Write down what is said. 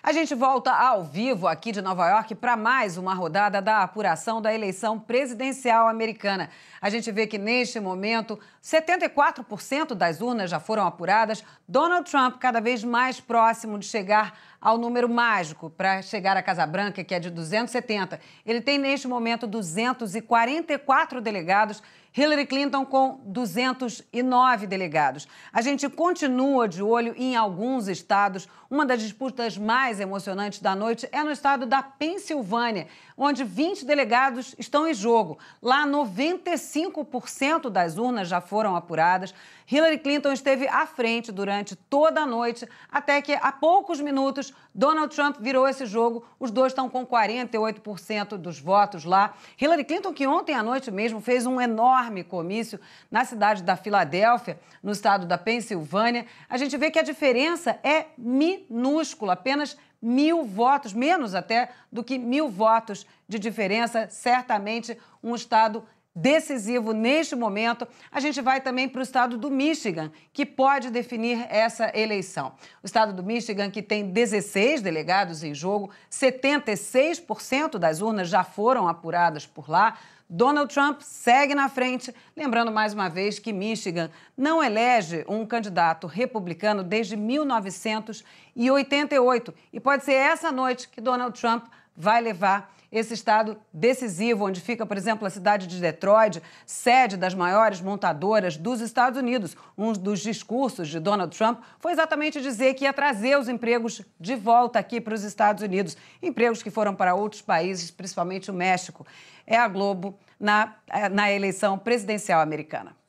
A gente volta ao vivo aqui de Nova York para mais uma rodada da apuração da eleição presidencial americana. A gente vê que neste momento 74% das urnas já foram apuradas. Donald Trump cada vez mais próximo de chegar ao número mágico para chegar à Casa Branca, que é de 270. Ele tem, neste momento, 244 delegados, Hillary Clinton com 209 delegados. A gente continua de olho em alguns estados. Uma das disputas mais emocionantes da noite é no estado da Pensilvânia, onde 20 delegados estão em jogo. Lá, 95% das urnas já foram apuradas. Hillary Clinton esteve à frente durante toda a noite, até que, há poucos minutos, Donald Trump virou esse jogo. Os dois estão com 48% dos votos lá. Hillary Clinton, que ontem à noite mesmo fez um enorme comício na cidade da Filadélfia, no estado da Pensilvânia, a gente vê que a diferença é minúscula, apenas mil votos, menos até do que mil votos de diferença. Certamente um estado decisivo neste momento. A gente vai também para o estado do Michigan, que pode definir essa eleição. O estado do Michigan, que tem 16 delegados em jogo, 76% das urnas já foram apuradas por lá. Donald Trump segue na frente, lembrando mais uma vez que Michigan não elege um candidato republicano desde 1988 e pode ser essa noite que Donald Trump vai levar esse estado decisivo, onde fica, por exemplo, a cidade de Detroit, sede das maiores montadoras dos Estados Unidos. Um dos discursos de Donald Trump foi exatamente dizer que ia trazer os empregos de volta aqui para os Estados Unidos, empregos que foram para outros países, principalmente o México. É a Globo na, eh, na eleição presidencial americana.